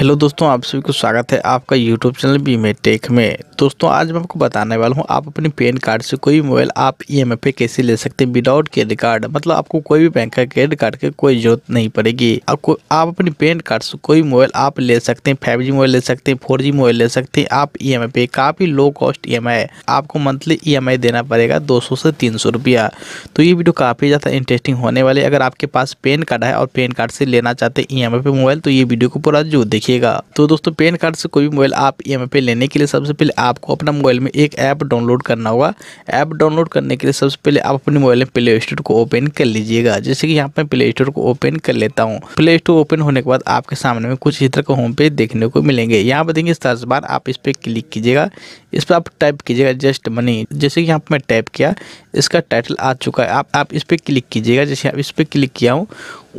hello दोस्तों आप सभी को स्वागत है आपका यूट्यूब चैनल बी में टेक में दोस्तों आज मैं आपको बताने वाला हूं आप अपने पेन कार्ड से कोई मोबाइल आप ईएमआई e पे कैसे ले सकते हैं विदाउट क्रेडिट कार्ड मतलब आपको कोई भी बैंक का क्रेडिट कार्ड की कोई जरूरत नहीं पड़ेगी आपको आप अपने पैन कार्ड से कोई मोबाइल आप ले सकते हैं फाइव मोबाइल ले सकते हैं फोर मोबाइल ले सकते हैं आप ई e एम पे काफ़ी लो कॉस्ट ई आपको मंथली ई e देना पड़ेगा दो से तीन रुपया तो ये वीडियो काफ़ी ज़्यादा इंटरेस्टिंग होने वाली है अगर आपके पास पेन कार्ड है और पेन कार्ड से लेना चाहते हैं ई पे मोबाइल तो ये वीडियो को पूरा जो देखिए रखिएगा तो दोस्तों पेन कार्ड से कोई भी मोबाइल आप ई e पे लेने के लिए सबसे पहले आपको अपना मोबाइल में एक ऐप डाउनलोड करना होगा ऐप डाउनलोड करने के लिए सबसे पहले आप अपने मोबाइल में प्ले स्टोर को ओपन कर लीजिएगा जैसे कि यहाँ मैं प्ले स्टोर को ओपन कर लेता हूँ प्ले स्टोर ओपन होने के बाद आपके सामने में कुछ इस तरह का होम पेज देखने को मिलेंगे यहाँ पर देखिए सर्च बार आप इस पर क्लिक कीजिएगा इस पर आप टाइप कीजिएगा जस्ट मनी जैसे कि यहाँ पर मैं टाइप किया इसका टाइटल आ चुका है आप आप इस पर क्लिक कीजिएगा जैसे आप इस पर क्लिक किया हूँ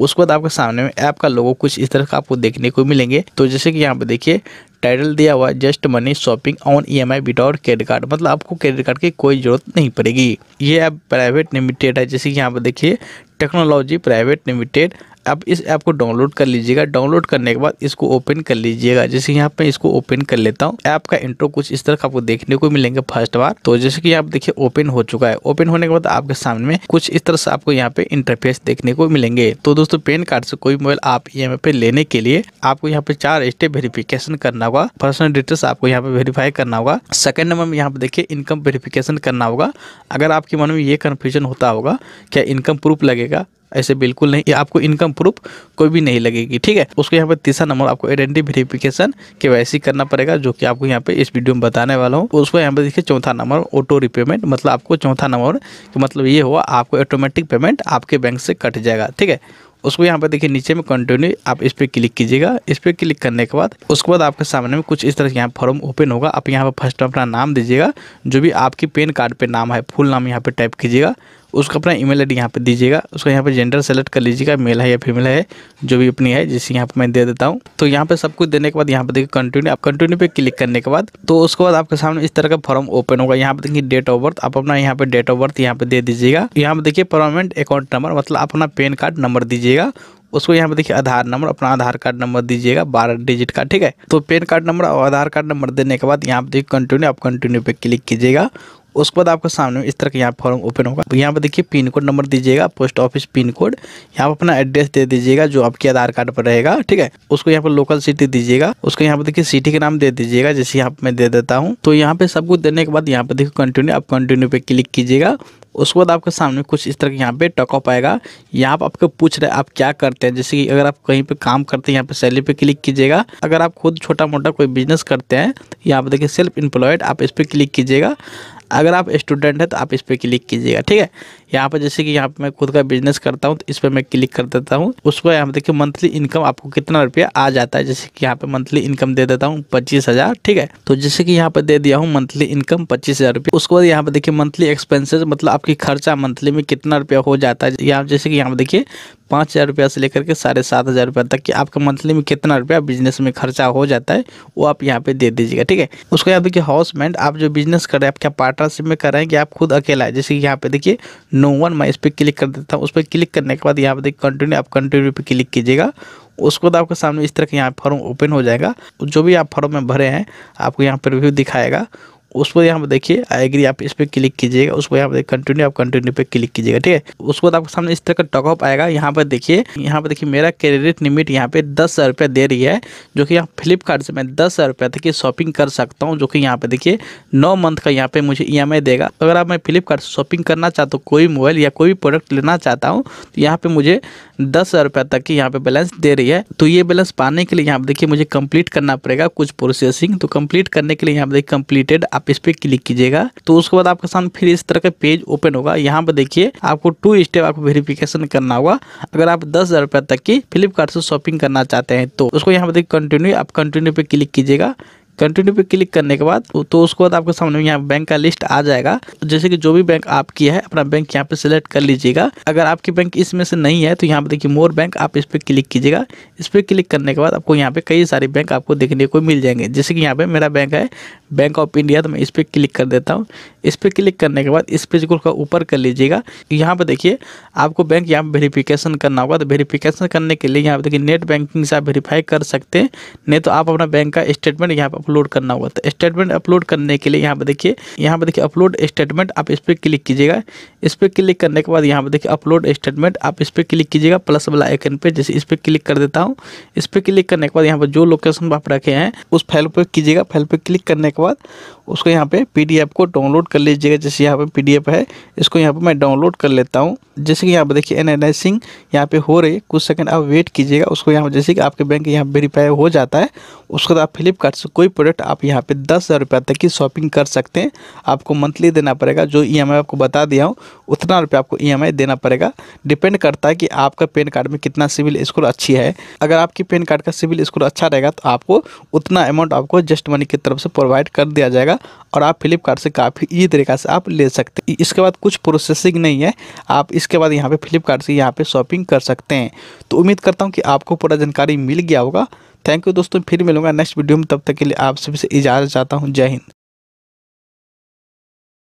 उसके बाद आपके सामने में ऐप का लोगो कुछ इस तरह का आपको देखने को मिलेंगे तो तो जैसे कि यहाँ पे देखिए टाइटल दिया हुआ just money shopping on E M I credit card मतलब आपको क्रेडिट कार्ड की कोई जरूरत नहीं पड़ेगी ये ऐप प्राइवेट लिमिटेड है जैसे कि यहाँ पे देखिए टेक्नोलॉजी प्राइवेट लिमिटेड आप इस ऐप को डाउनलोड कर लीजिएगा डाउनलोड करने के बाद इसको ओपन कर लीजिएगा जैसे यहाँ पे इसको ओपन कर लेता हूँ ऐप का इंट्रो कुछ इस तरह का आपको देखने को मिलेंगे फर्स्ट बार तो जैसे कि आप देखिए ओपन हो चुका है ओपन होने के बाद आपके सामने कुछ इस तरह से आपको यहाँ पे इंटरफेस देखने को मिलेंगे तो दोस्तों पेन कार्ड से कोई मोबाइल आप ई पे लेने के लिए आपको यहाँ पे चार स्टेप वेरिफिकेशन करना होगा पर्सनल डिटेल्स आपको यहाँ पे वेरीफाई करना होगा सेकंड नंबर में यहाँ पे देखिए इनकम वेरिफिकेशन करना होगा अगर आपके मन में ये कन्फ्यूजन होता होगा क्या इनकम प्रूफ लगेगा ऐसे बिल्कुल नहीं आपको इनकम प्रूफ कोई भी नहीं लगेगी ठीक है उसके यहाँ पर तीसरा नंबर आपको आइडेंटिटी वेरिफिकेशन के करना पड़ेगा जो कि आपको यहाँ पे इस वीडियो में बताने वाला हूँ उसको यहाँ पे देखिए चौथा नंबर ऑटो रिपेमेंट मतलब आपको चौथा नंबर मतलब ये हुआ आपको ऑटोमेटिक पेमेंट आपके बैंक से कट जाएगा ठीक है उसको यहाँ पर देखिए नीचे में कंटिन्यू आप इस पर क्लिक कीजिएगा इस पर क्लिक करने के बाद उसके बाद आपके सामने में कुछ इस तरह यहाँ फॉर्म ओपन होगा आप यहाँ पर फर्स्ट अपना नाम दीजिएगा जो भी आपकी पेन कार्ड पे नाम है फुल नाम यहाँ पे टाइप कीजिएगा उसका अपना ईमेल आईडी यहाँ पे दीजिएगा उसको यहाँ पे जेंडर सेलेक्ट कर लीजिएगा मेल है या फीमेल है जो भी अपनी है जिसे यहाँ पे मैं दे देता हूँ तो यहाँ पे सब कुछ देने के बाद यहाँ पे देखिए कंटिन्यू आप कंटिन्यू पे क्लिक करने के बाद तो उसके बाद आपके सामने इस तरह का फॉर्म ओपन होगा यहाँ पे देखिए डेट ऑफ बर्थ आप अपना यहाँ पे डेट ऑफ बर्थ यहाँ पे दे दीजिएगा यहाँ पे देखिए परमानेंट अकाउंट नंबर मतलब अपना पैन कार्ड नंबर दीजिएगा उसको यहाँ पे देखिए आधार नंबर अपना आधार कार्ड नंबर दीजिएगा बारह डिजिट का ठीक है तो पेन कार्ड नंबर और आधार कार्ड नंबर देने के बाद यहाँ पे देखिए कंटिन्यू आप कंटिन्यू पे क्लिक कीजिएगा उसके बाद आपके सामने इस तरह का यहाँ फॉर्म ओपन होगा यहाँ पर देखिए पिन कोड नंबर दीजिएगा पोस्ट ऑफिस पिन कोड यहाँ पर अपना एड्रेस दे दीजिएगा जो आपके आधार कार्ड पर रहेगा ठीक है उसको यहाँ पर लोकल सिटी दीजिएगा उसको यहाँ पर देखिए सिटी का नाम दे दीजिएगा जैसे यहाँ मैं दे देता हूँ तो यहाँ पे सब कुछ देने के बाद यहाँ पे देखिए कंटिन्यू आप कंटिन्यू पे क्लिक कीजिएगा उसके बाद आपके सामने कुछ इस तरह के यहाँ पे टॉकअप आएगा यहाँ पर आपको पूछ रहे आप क्या करते हैं जैसे कि अगर आप कहीं पे काम करते हैं यहाँ पे सैलरी पे क्लिक कीजिएगा अगर आप खुद छोटा मोटा कोई बिजनेस करते हैं यहाँ पे देखिए सेल्फ एम्प्लॉयड आप इस पर क्लिक कीजिएगा अगर आप स्टूडेंट हैं तो आप इस पर क्लिक कीजिएगा ठीक है यहाँ पर जैसे कि यहाँ पर मैं खुद का बिजनेस करता हूँ तो इस पर मैं क्लिक कर देता हूँ उसको यहाँ पर देखिए मंथली इनकम आपको कितना रुपया आ जाता है जैसे कि यहाँ पे मंथली इनकम दे देता हूँ पच्चीस हज़ार ठीक है तो जैसे कि यहाँ पे दे दिया हूँ मंथली इनकम पच्चीस हज़ार उसके बाद यहाँ पे देखिए मंथली एक्सपेंसिस मतलब आपकी खर्चा मंथली में कितना रुपया हो जाता है यहाँ जैसे कि यहाँ पे देखिए पाँच हज़ार रुपया से लेकर के साढ़े सात हज़ार रुपया तक कि आपका मंथली में कितना रुपया बिजनेस में खर्चा हो जाता है वो आप यहाँ पे दे दीजिएगा ठीक है उसके बाद देखिए हाउस मेंट आप जो बिजनेस कर रहे हैं आप क्या पार्टनरशिप में कर रहे हैं कि आप खुद अकेला है जैसे कि यहाँ पे देखिए नो वन मैं इस पर क्लिक कर देता हूँ उस पर क्लिक करने के बाद यहाँ पे देखिए कंटिन्यू आप कंटिन्यू पर क्लिक कीजिएगा उसको तो आपके सामने इस तरह के यहाँ फॉर्म ओपन हो जाएगा जो भी आप फॉर्म में भरे हैं आपको यहाँ पर रिव्यू दिखाएगा उसको यहाँ पर देखिए आई एग्री आप इस पर क्लिक कीजिएगा उसको यहाँ पर कंटिन्यू आप कंटिन्यू पे क्लिक कीजिएगा ठीक है उसके बाद आपके सामने इस तरह का टॉकअप आएगा यहाँ पर देखिए यहाँ पर देखिए मेरा क्रेडिट लिमिट यहाँ पे दस हज़ार रुपया दे रही है जो कि यहाँ फ्लिपकार्ट से मैं दस हज़ार रुपया तक की शॉपिंग कर सकता हूँ जो कि यहाँ पे देखिए नौ मंथ का यहाँ पे मुझे ई e देगा अगर आप मैं फ्लिपकार्ट से शॉपिंग करना चाहता हूँ कोई मोबाइल या कोई भी प्रोडक्ट लेना चाहता हूँ तो यहाँ पर मुझे दस हज़ार रुपया तक की यहाँ पे बैलेंस दे रही है तो ये बैलेंस पाने के लिए यहाँ पर देखिए मुझे कम्प्लीट करना पड़ेगा कुछ प्रोसेसिंग तो कम्प्लीट करने के लिए यहाँ पर देखिए कम्प्लीटेड आप आप इस पे क्लिक कीजिएगा तो उसके बाद आपके सामने फिर इस तरह का पेज ओपन होगा यहाँ पर देखिए आपको टू स्टेप आपको वेरिफिकेशन करना होगा अगर आप दस हजार रुपए तक की फ्लिपकार्ट से शॉपिंग करना चाहते हैं तो उसको यहाँ पर देखिए कंटिन्यू आप कंटिन्यू पे क्लिक कीजिएगा कंटिन्यू पे क्लिक करने के बाद तो उसके बाद आपके सामने यहाँ बैंक का लिस्ट आ जाएगा जैसे कि जो भी बैंक आपकी है अपना बैंक यहाँ पे सिलेक्ट कर लीजिएगा अगर आपकी बैंक इसमें से नहीं है तो यहाँ पे देखिए मोर बैंक आप इस पर क्लिक कीजिएगा इस पर क्लिक करने के बाद आपको यहाँ पे कई सारे बैंक आपको देखने को मिल जाएंगे जैसे कि यहाँ पे मेरा बैंक है बैंक ऑफ इंडिया तो मैं इस पर क्लिक कर देता हूँ इस पर क्लिक करने के बाद इस पेज को ऊपर कर लीजिएगा यहाँ पर देखिए आपको बैंक यहाँ वेरीफिकेशन करना होगा तो वेरीफिकेशन करने के लिए यहाँ पे देखिए नेट बैंकिंग से आप वेरीफाई कर सकते हैं नहीं तो आप अपना बैंक का स्टेटमेंट यहाँ पर अपलोड करना होगा तो स्टेटमेंट अपलोड करने के लिए यहाँ पर देखिए यहाँ पर देखिए अपलोड स्टेटमेंट आप इस पर क्लिक कीजिएगा इस पर क्लिक करने के बाद यहाँ पर देखिए अपलोड स्टेटमेंट आप इस पर क्लिक कीजिएगा प्लस वाला आइकन पे जैसे इस पर क्लिक कर देता हूँ इस पर क्लिक करने के बाद यहाँ पर जो लोकेशन आप रखे हैं उस फाइल पर कीजिएगा फाइल पर क्लिक करने के बाद उसको यहाँ पे पी को डाउनलोड कर लीजिएगा जैसे यहाँ पे पी है इसको यहाँ पे मैं डाउनलोड कर लेता हूँ जैसे कि यहाँ पे देखिए एनालाइसिंग यहाँ पे हो रही कुछ सेकेंड आप वेट कीजिएगा उसको यहाँ जैसे कि आपके बैंक यहाँ वेरीफाई हो जाता है उसके बाद आप फ्लिपकार्ट से कोई प्रोडक्ट आप यहाँ पे दस हज़ार रुपये तक की शॉपिंग कर सकते हैं आपको मंथली देना पड़ेगा जो ई e आपको बता दिया हूँ उतना रुपये आपको ई e देना पड़ेगा डिपेंड करता है कि आपका पेन कार्ड में कितना सिविल स्कोर अच्छी है अगर आपकी पेन कार्ड का सिविल स्कोर अच्छा रहेगा तो आपको उतना अमाउंट आपको जस्ट मनी की तरफ से प्रोवाइड कर दिया जाएगा और आप फ्लिपकार्ट से काफ़ी ई तरीका से आप ले सकते हैं इसके बाद कुछ प्रोसेसिंग नहीं है आप इसके बाद यहाँ पे फ्लिपकार्ट से यहाँ पे शॉपिंग कर सकते हैं तो उम्मीद करता हूँ कि आपको पूरा जानकारी मिल गया होगा थैंक यू दोस्तों फिर मिलूंगा नेक्स्ट वीडियो में तब तक के लिए आप सभी से इजाज़त चाहता हूँ जय हिंद